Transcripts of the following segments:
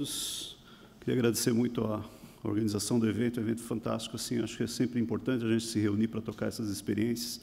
todos. Queria agradecer muito a organização do evento, um evento fantástico, assim, acho que é sempre importante a gente se reunir para tocar essas experiências.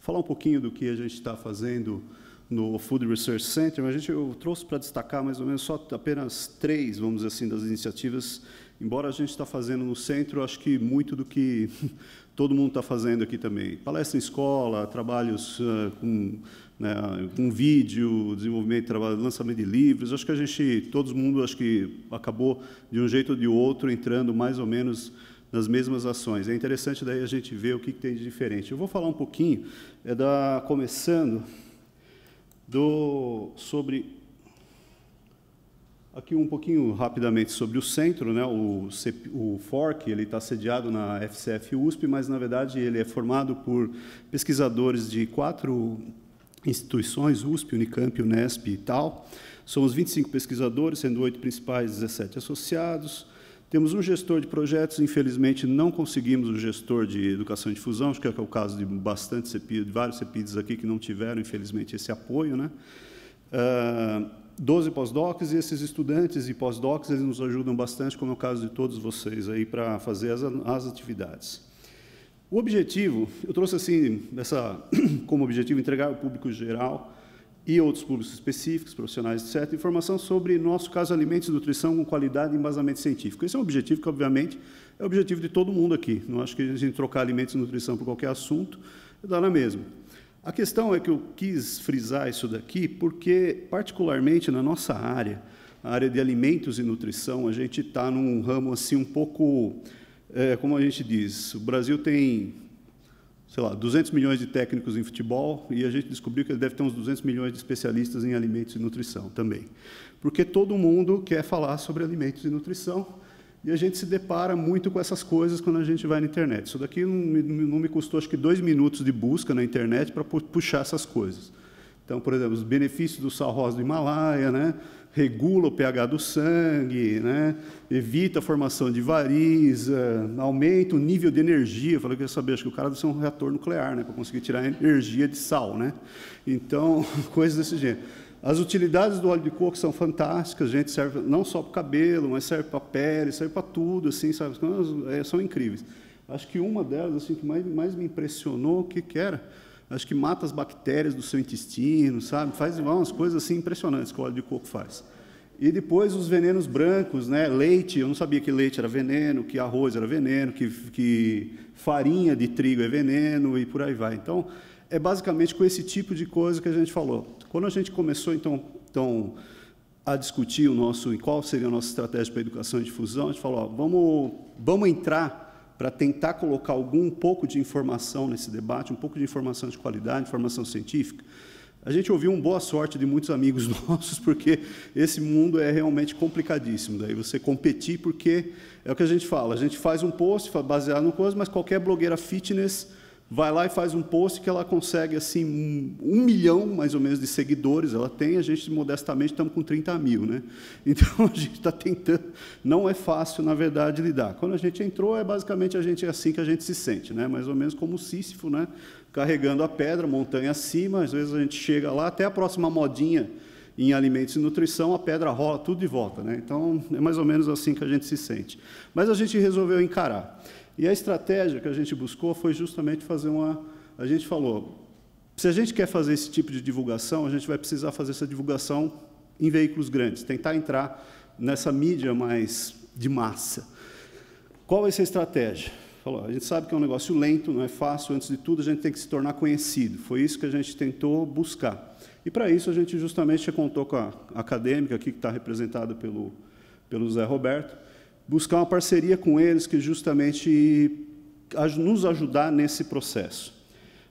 Falar um pouquinho do que a gente está fazendo no Food Research Center, mas a gente, eu trouxe para destacar mais ou menos só apenas três, vamos dizer assim, das iniciativas embora a gente está fazendo no centro, acho que muito do que todo mundo está fazendo aqui também. Palestra em escola, trabalhos uh, com, né, com vídeo, desenvolvimento de trabalho, lançamento de livros. Acho que a gente, todo mundo, acho que acabou de um jeito ou de outro entrando mais ou menos nas mesmas ações. É interessante daí a gente ver o que, que tem de diferente. Eu vou falar um pouquinho, é da começando do sobre Aqui um pouquinho rapidamente sobre o centro, né? o, CEP, o FORC ele está sediado na FCF USP, mas na verdade ele é formado por pesquisadores de quatro instituições, USP, Unicamp, Unesp e tal. Somos 25 pesquisadores, sendo oito principais, 17 associados. Temos um gestor de projetos, infelizmente não conseguimos o um gestor de educação e difusão, acho que é o caso de bastante CEPID, de vários CEPIDs aqui que não tiveram, infelizmente, esse apoio. Né? Uh, 12 pós-docs e esses estudantes e pós-docs eles nos ajudam bastante, como é o caso de todos vocês aí para fazer as, as atividades. O objetivo, eu trouxe assim essa como objetivo entregar ao público geral e outros públicos específicos, profissionais, etc., informação sobre, nosso caso, alimentos e nutrição com qualidade e embasamento científico. Esse é um objetivo que, obviamente, é o objetivo de todo mundo aqui. Não acho que a gente trocar alimentos e nutrição por qualquer assunto dá na mesma. A questão é que eu quis frisar isso daqui porque, particularmente na nossa área, a área de alimentos e nutrição, a gente está num ramo assim um pouco, é, como a gente diz, o Brasil tem, sei lá, 200 milhões de técnicos em futebol e a gente descobriu que ele deve ter uns 200 milhões de especialistas em alimentos e nutrição também, porque todo mundo quer falar sobre alimentos e nutrição e a gente se depara muito com essas coisas quando a gente vai na internet. Isso daqui não me, não me custou, acho que, dois minutos de busca na internet para puxar essas coisas. Então, por exemplo, os benefícios do sal rosa do Himalaia, né? regula o pH do sangue, né? evita a formação de variza, aumenta o nível de energia. Eu falei que eu saber acho que o cara deve ser um reator nuclear né? para conseguir tirar energia de sal. Né? Então, coisas desse jeito. As utilidades do óleo de coco são fantásticas, gente, serve não só para o cabelo, mas serve para a pele, serve para tudo, assim, sabe? É, são incríveis. Acho que uma delas, assim, que mais, mais me impressionou, o que, que era? Acho que mata as bactérias do seu intestino, sabe? Faz umas coisas assim impressionantes que o óleo de coco faz. E depois os venenos brancos, né? Leite, eu não sabia que leite era veneno, que arroz era veneno, que, que farinha de trigo é veneno e por aí vai. Então, é basicamente com esse tipo de coisa que a gente falou. Quando a gente começou, então, então a discutir o nosso, qual seria a nossa estratégia para educação e difusão, a gente falou, ó, vamos, vamos entrar para tentar colocar algum um pouco de informação nesse debate, um pouco de informação de qualidade, informação científica. A gente ouviu uma boa sorte de muitos amigos nossos, porque esse mundo é realmente complicadíssimo. Daí você competir, porque é o que a gente fala, a gente faz um post baseado no coisa, mas qualquer blogueira fitness vai lá e faz um post que ela consegue assim um, um, milhão mais ou menos de seguidores ela tem a gente modestamente estamos com 30 mil né então a gente está tentando não é fácil na verdade lidar quando a gente entrou é basicamente a gente é assim que a gente se sente né mais ou menos como o Sísifo né carregando a pedra montanha acima às vezes a gente chega lá até a próxima modinha em alimentos e nutrição, a pedra rola tudo de volta. Né? Então, é mais ou menos assim que a gente se sente. Mas a gente resolveu encarar. E a estratégia que a gente buscou foi justamente fazer uma. A gente falou, se a gente quer fazer esse tipo de divulgação, a gente vai precisar fazer essa divulgação em veículos grandes, tentar entrar nessa mídia mais de massa. Qual vai ser a estratégia? Falou, a gente sabe que é um negócio lento, não é fácil, antes de tudo a gente tem que se tornar conhecido. Foi isso que a gente tentou buscar. E para isso a gente justamente contou com a acadêmica aqui que está representada pelo, pelo Zé Roberto, buscar uma parceria com eles que justamente nos ajudar nesse processo.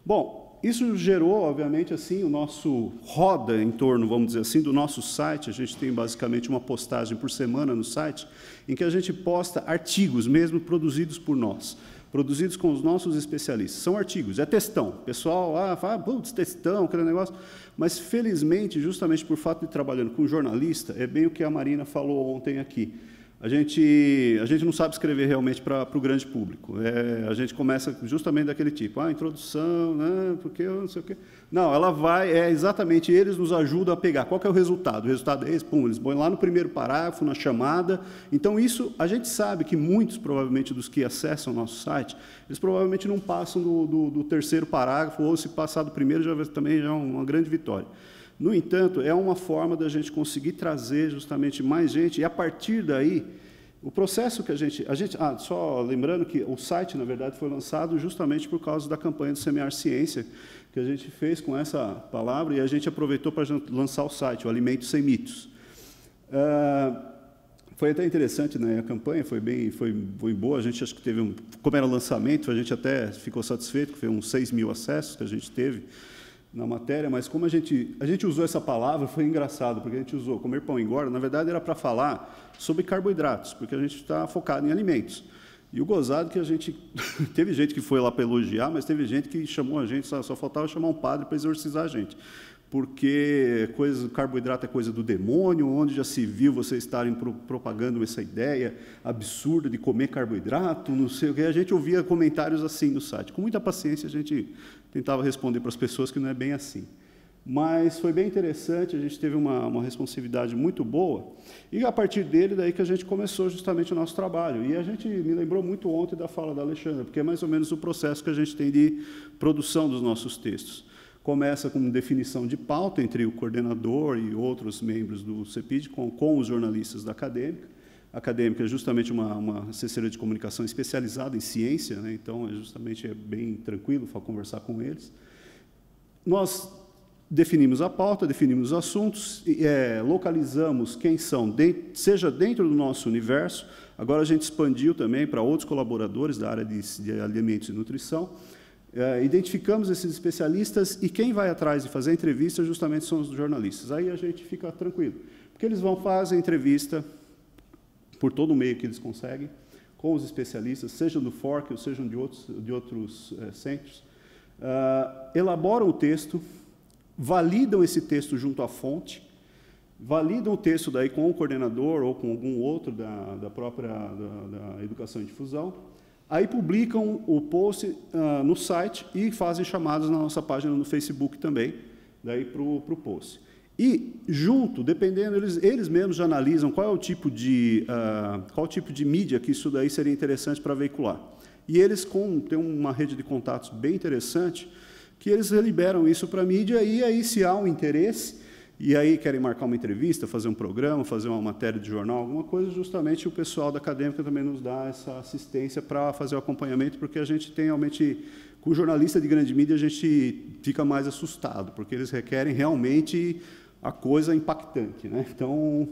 Bom, isso gerou, obviamente, assim o nosso roda em torno, vamos dizer assim, do nosso site. A gente tem basicamente uma postagem por semana no site em que a gente posta artigos mesmo produzidos por nós produzidos com os nossos especialistas. São artigos, é textão. O pessoal lá ah, fala, ah, putz, textão, aquele negócio. Mas, felizmente, justamente por fato de trabalhando com jornalista, é bem o que a Marina falou ontem aqui a gente, a gente não sabe escrever realmente para o grande público. É, a gente começa justamente daquele tipo, ah, introdução, né, porque eu não sei o quê. Não, ela vai, é exatamente, eles nos ajudam a pegar. Qual é o resultado? O resultado é esse, pum, eles põem lá no primeiro parágrafo, na chamada. Então, isso, a gente sabe que muitos, provavelmente, dos que acessam o nosso site, eles provavelmente não passam do, do, do terceiro parágrafo, ou se passar do primeiro, já, também já é uma grande vitória. No entanto, é uma forma da gente conseguir trazer justamente mais gente e a partir daí o processo que a gente, a gente, ah, só lembrando que o site na verdade foi lançado justamente por causa da campanha do Semear Ciência que a gente fez com essa palavra e a gente aproveitou para lançar o site, o Alimentos Sem Mitos. Uh, foi até interessante, né? A campanha foi bem, foi, foi boa. A gente acho que teve um, como era o lançamento, a gente até ficou satisfeito, que foi uns 6 mil acessos que a gente teve na matéria, mas como a gente, a gente usou essa palavra, foi engraçado, porque a gente usou comer pão engorda, na verdade era para falar sobre carboidratos, porque a gente está focado em alimentos. E o gozado que a gente. teve gente que foi lá para elogiar, mas teve gente que chamou a gente, só, só faltava chamar um padre para exorcizar a gente porque coisa, carboidrato é coisa do demônio, onde já se viu vocês estarem pro, propagando essa ideia absurda de comer carboidrato, não sei o que. A gente ouvia comentários assim no site. Com muita paciência, a gente tentava responder para as pessoas que não é bem assim. Mas foi bem interessante, a gente teve uma, uma responsividade muito boa, e a partir dele, daí que a gente começou justamente o nosso trabalho. E a gente me lembrou muito ontem da fala da Alexandra, porque é mais ou menos o processo que a gente tem de produção dos nossos textos começa com definição de pauta entre o coordenador e outros membros do CEPID com, com os jornalistas da acadêmica. A acadêmica é justamente uma, uma assessoria de comunicação especializada em ciência, né? então é justamente é bem tranquilo para conversar com eles. Nós definimos a pauta, definimos os assuntos, é, localizamos quem são, de, seja dentro do nosso universo, agora a gente expandiu também para outros colaboradores da área de, de alimentos e nutrição, é, identificamos esses especialistas e quem vai atrás de fazer entrevista justamente são os jornalistas. Aí a gente fica tranquilo, porque eles vão fazer entrevista por todo o meio que eles conseguem com os especialistas, seja do FORC ou seja de outros, de outros é, centros, uh, elaboram o texto, validam esse texto junto à fonte, validam o texto daí com o coordenador ou com algum outro da, da própria da, da educação e difusão, Aí publicam o post uh, no site e fazem chamadas na nossa página no Facebook também, daí para o post. E junto, dependendo, eles, eles mesmos já analisam qual é o tipo de uh, qual tipo de mídia que isso daí seria interessante para veicular. E eles com têm uma rede de contatos bem interessante que eles liberam isso para a mídia e aí se há um interesse e aí querem marcar uma entrevista, fazer um programa, fazer uma matéria de jornal, alguma coisa, justamente o pessoal da acadêmica também nos dá essa assistência para fazer o acompanhamento, porque a gente tem realmente, com jornalista de grande mídia, a gente fica mais assustado, porque eles requerem realmente a coisa impactante. Né? Então,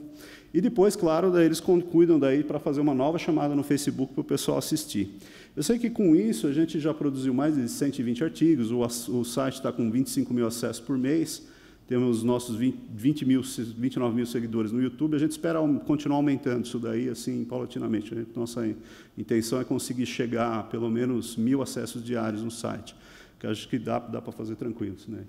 e depois, claro, daí eles cuidam daí para fazer uma nova chamada no Facebook para o pessoal assistir. Eu sei que com isso a gente já produziu mais de 120 artigos, o, o site está com 25 mil acessos por mês, temos nossos 20, 20 mil, 29 mil seguidores no YouTube, a gente espera continuar aumentando isso daí, assim, paulatinamente. a né? Nossa intenção é conseguir chegar a pelo menos mil acessos diários no site, que acho que dá, dá para fazer tranquilos. Né?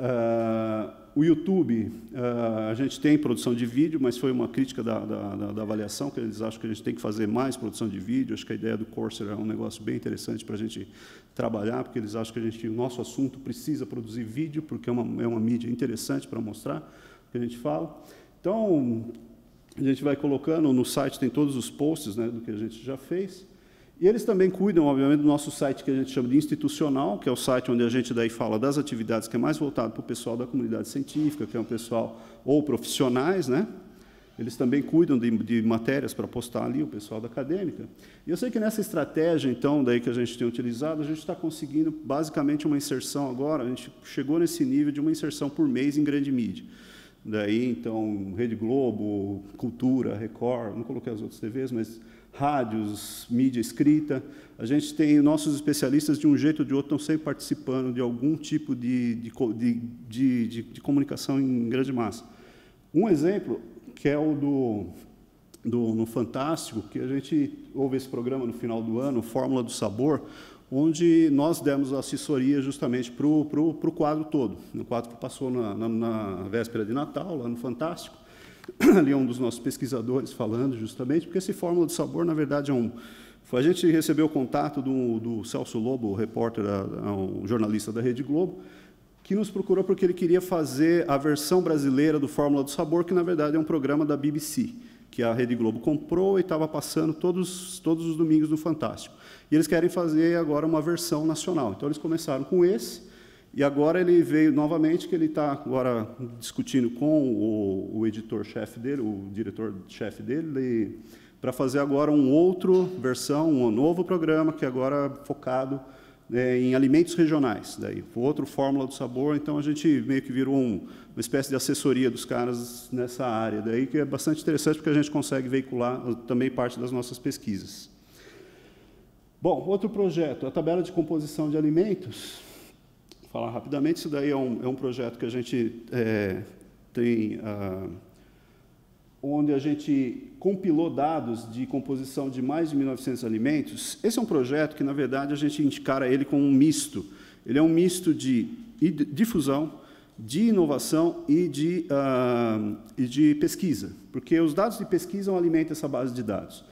Uh, o YouTube, uh, a gente tem produção de vídeo, mas foi uma crítica da, da, da, avaliação, que eles acham que a gente tem que fazer mais produção de vídeo. Acho que a ideia do Corsair é um negócio bem interessante para a gente trabalhar, porque eles acham que a gente, o nosso assunto precisa produzir vídeo, porque é uma, é uma mídia interessante para mostrar o que a gente fala. Então, a gente vai colocando no site, tem todos os posts né, do que a gente já fez. E eles também cuidam, obviamente, do nosso site que a gente chama de institucional, que é o site onde a gente daí fala das atividades que é mais voltado para o pessoal da comunidade científica, que é um pessoal ou profissionais, né? Eles também cuidam de, de matérias para postar ali, o pessoal da acadêmica. E eu sei que nessa estratégia, então, daí que a gente tem utilizado, a gente está conseguindo basicamente uma inserção agora, a gente chegou nesse nível de uma inserção por mês em grande mídia. Daí, então, Rede Globo, Cultura, Record, não coloquei as outras TVs, mas rádios, mídia escrita. A gente tem nossos especialistas, de um jeito ou de outro, estão sempre participando de algum tipo de, de, de, de, comunicação em grande massa. Um exemplo, que é o do, do no Fantástico, que a gente houve esse programa no final do ano, Fórmula do Sabor, onde nós demos assessoria justamente para o quadro todo. No quadro que passou na, na, na véspera de Natal, lá no Fantástico ali um dos nossos pesquisadores falando justamente, porque esse fórmula de sabor, na verdade, é um. A gente recebeu o contato do, do Celso Lobo, repórter, um jornalista da Rede Globo, que nos procurou porque ele queria fazer a versão brasileira do Fórmula do Sabor, que na verdade é um programa da BBC, que a Rede Globo comprou e estava passando todos, todos os domingos no Fantástico. E eles querem fazer agora uma versão nacional. Então eles começaram com esse, e agora ele veio novamente, que ele está agora discutindo com o, o editor-chefe dele, o diretor-chefe dele, para fazer agora um outro versão, um novo programa, que agora é focado né, em alimentos regionais, daí outro fórmula do sabor. Então a gente meio que virou um, uma espécie de assessoria dos caras nessa área, daí que é bastante interessante porque a gente consegue veicular também parte das nossas pesquisas. Bom, outro projeto, a tabela de composição de alimentos falar rapidamente, isso daí é um, é um projeto que a gente é, tem, ah, onde a gente compilou dados de composição de mais de 1.900 alimentos. Esse é um projeto que, na verdade, a gente encara ele como um misto. Ele é um misto de difusão, de inovação e de, ah, e de pesquisa, porque os dados de pesquisa alimentam essa base de dados.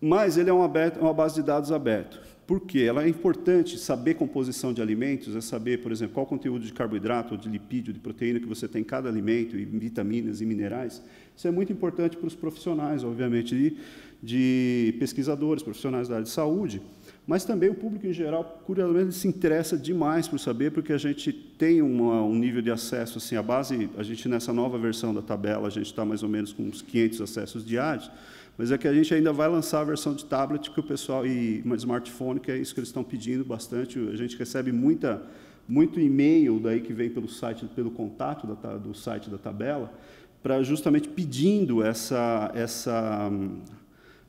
Mas ele é um aberto, é uma base de dados aberta porque ela é importante saber composição de alimentos, é saber, por exemplo, qual conteúdo de carboidrato, de lipídio, de proteína que você tem em cada alimento, e vitaminas e minerais. Isso é muito importante para os profissionais, obviamente, de, de pesquisadores, profissionais da área de saúde, mas também o público em geral, curiosamente, se interessa demais por saber, porque a gente tem uma, um nível de acesso, assim, a base, a gente nessa nova versão da tabela, a gente está mais ou menos com uns 500 acessos diários, mas é que a gente ainda vai lançar a versão de tablet que o pessoal e smartphone, que é isso que eles estão pedindo bastante. A gente recebe muita, muito e-mail daí que vem pelo site, pelo contato da, do site da tabela, para justamente pedindo essa, essa,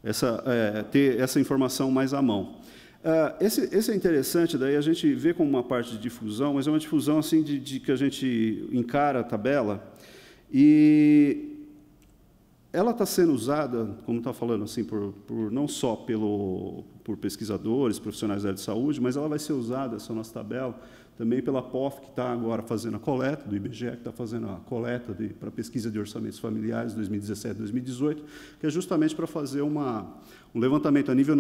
essa é, ter essa informação mais à mão. Uh, esse, esse, é interessante, daí a gente vê como uma parte de difusão, mas é uma difusão assim de, de que a gente encara a tabela e ela está sendo usada, como está falando assim, por, por, não só pelo, por pesquisadores, profissionais da área de saúde, mas ela vai ser usada, essa nossa tabela, também pela POF, que está agora fazendo a coleta, do IBGE, que está fazendo a coleta para pesquisa de orçamentos familiares 2017 2018, que é justamente para fazer uma, um levantamento a nível,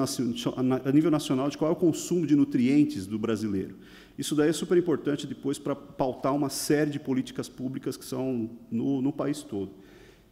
a nível nacional de qual é o consumo de nutrientes do brasileiro. Isso daí é super importante depois para pautar uma série de políticas públicas que são no, no país todo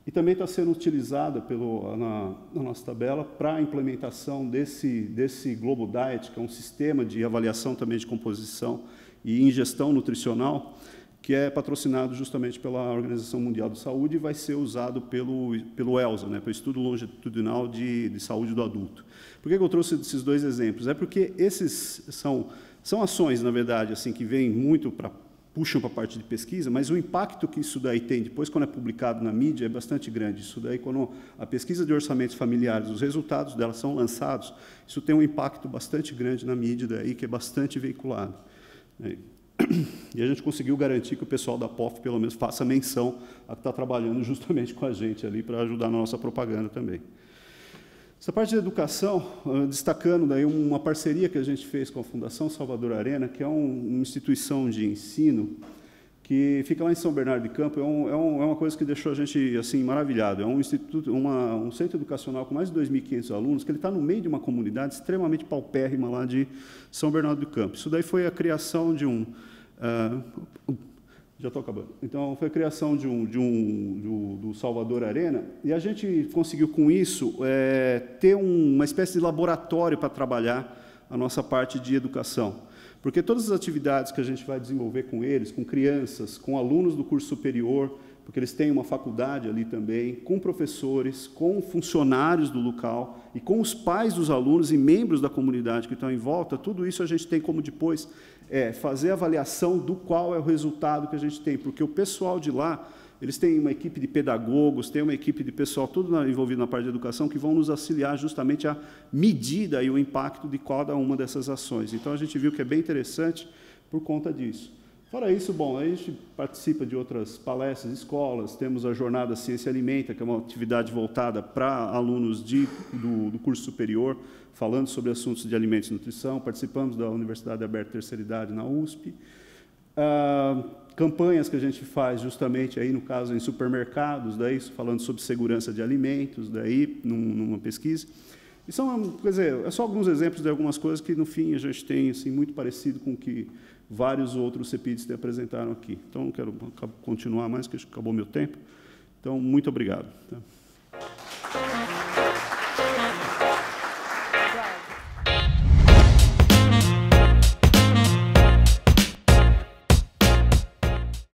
e também está sendo utilizada pelo, na, na, nossa tabela para a implementação desse, desse Globo Diet, que é um sistema de avaliação também de composição e ingestão nutricional, que é patrocinado justamente pela Organização Mundial de Saúde e vai ser usado pelo, pelo ELSA, né, pelo Estudo Longitudinal de, de Saúde do Adulto. Por que, que eu trouxe esses dois exemplos? É porque esses são, são ações, na verdade, assim que vêm muito para puxam para a parte de pesquisa, mas o impacto que isso daí tem depois, quando é publicado na mídia, é bastante grande. Isso daí, quando a pesquisa de orçamentos familiares, os resultados dela são lançados, isso tem um impacto bastante grande na mídia daí, que é bastante veiculado. É. E a gente conseguiu garantir que o pessoal da POF, pelo menos, faça menção a que está trabalhando justamente com a gente ali para ajudar na nossa propaganda também. Essa parte de educação, ah, destacando daí uma parceria que a gente fez com a Fundação Salvador Arena, que é uma instituição de ensino que fica lá em São Bernardo de Campo, é, um, é, um, é uma coisa que deixou a gente assim maravilhado. É um instituto, uma, um centro educacional com mais de 2.500 alunos, que ele está no meio de uma comunidade extremamente paupérrima lá de São Bernardo do Campo. Isso daí foi a criação de um, uh, já estou acabando. Então, foi a criação de um, de um, do, do Salvador Arena, e a gente conseguiu, com isso, é, ter um, uma espécie de laboratório para trabalhar a nossa parte de educação. Porque todas as atividades que a gente vai desenvolver com eles, com crianças, com alunos do curso superior, porque eles têm uma faculdade ali também, com professores, com funcionários do local e com os pais dos alunos e membros da comunidade que estão em volta. Tudo isso a gente tem como depois é, fazer avaliação do qual é o resultado que a gente tem, porque o pessoal de lá eles têm uma equipe de pedagogos, têm uma equipe de pessoal, tudo envolvido na parte de educação, que vão nos auxiliar justamente a medida e o impacto de cada uma dessas ações. Então, a gente viu que é bem interessante por conta disso. Fora isso, bom, a gente participa de outras palestras, escolas, temos a Jornada Ciência Alimenta, que é uma atividade voltada para alunos de, do, do, curso superior, falando sobre assuntos de alimentos e nutrição. Participamos da Universidade Aberta Terceira Idade na USP. Ah, campanhas que a gente faz justamente aí, no caso, em supermercados, daí falando sobre segurança de alimentos, daí num, numa pesquisa são, quer dizer, é só alguns exemplos de algumas coisas que, no fim, a gente tem assim, muito parecido com o que vários outros CEPIDs te apresentaram aqui. Então, quero continuar mais, que acabou meu tempo. Então, muito obrigado. Tá?